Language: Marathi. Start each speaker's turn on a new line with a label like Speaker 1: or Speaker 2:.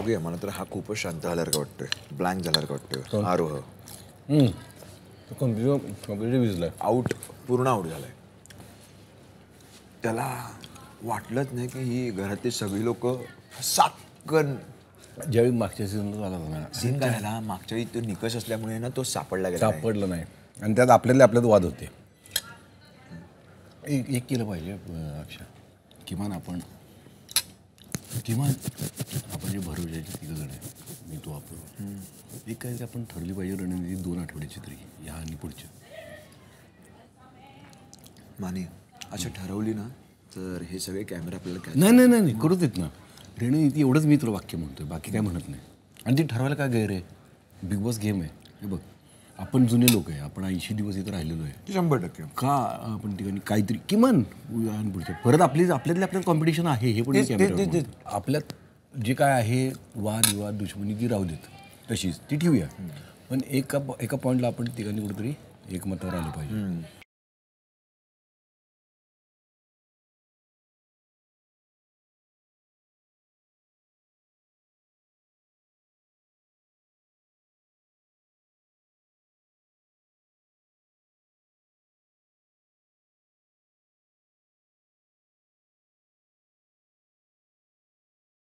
Speaker 1: बघूया मला तर हा खूपच शांत झाल्यासारखा वाटतोय ब्लँक का वाटतोय आरोह कम्प्युटर कम्प्युटर भिजलाय आऊट पूर्ण आउट झालाय त्याला वाटलंच नाही की ही घरातली सगळी लोक साक्कन ज्यावेळी मागच्या सीन झाला होता सीन काय झाला मागच्या वेळी तो निकष असल्यामुळे ना तो सापडला गेला सापडला नाही
Speaker 2: आणि त्यात आपल्याला आपल्यात वाद होते एक केलं पाहिजे अक्षा किमान आपण किमान आपण जे भरवले जण आहे मी तो वापरू एक काय आपण ठरली पाहिजे रणनीती दोन आठवड्याची तरी
Speaker 1: ह्या आणि पुढच्या माने अच्छा ठरवली ना तर हे सगळे कॅमेरा आपल्याला नाही
Speaker 2: नाही नाही करू देत ना रणनीती एवढंच मी तुला वाक्य म्हणतोय बाकी काय म्हणत नाही आणि ती ठरवायला काय गैर आहे बिग बॉस गेम आहे हे बघ आपण जुने लोक आहे आपण ऐंशी दिवस इथं राहिलेलो आहे शंभर टक्के का आपण ठिकाणी काहीतरी किमान पुढच्या परत आपली आपल्यातले आपल्याला कॉम्पिटिशन आहे हे पण आपल्यात जे काय आहे वाद विवाद दुश्मनी जी राहू देत तशीच ती ठेवूया पण एका एका पॉईंटला आपण ठिकाणी
Speaker 1: कुठेतरी एकमतावर आलं पाहिजे